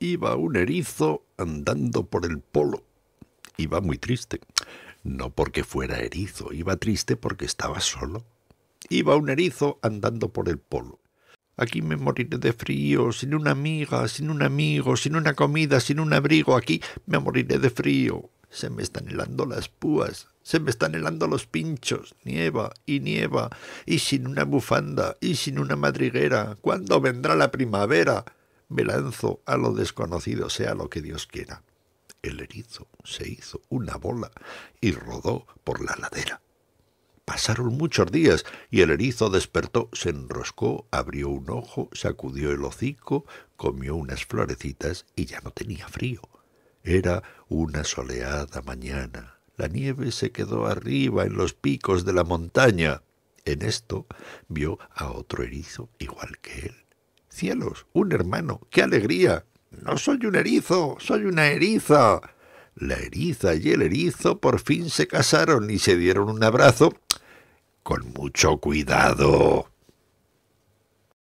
iba un erizo andando por el polo. Iba muy triste. No porque fuera erizo, iba triste porque estaba solo. Iba un erizo andando por el polo. Aquí me moriré de frío, sin una amiga, sin un amigo, sin una comida, sin un abrigo. Aquí me moriré de frío. Se me están helando las púas, se me están helando los pinchos, nieva y nieva, y sin una bufanda, y sin una madriguera. ¿Cuándo vendrá la primavera? Me lanzo a lo desconocido, sea lo que Dios quiera. El erizo se hizo una bola y rodó por la ladera. Pasaron muchos días y el erizo despertó, se enroscó, abrió un ojo, sacudió el hocico, comió unas florecitas y ya no tenía frío. Era una soleada mañana. La nieve se quedó arriba en los picos de la montaña. En esto vio a otro erizo igual que él. Cielos, un hermano, qué alegría. No soy un erizo, soy una eriza. La eriza y el erizo por fin se casaron y se dieron un abrazo con mucho cuidado.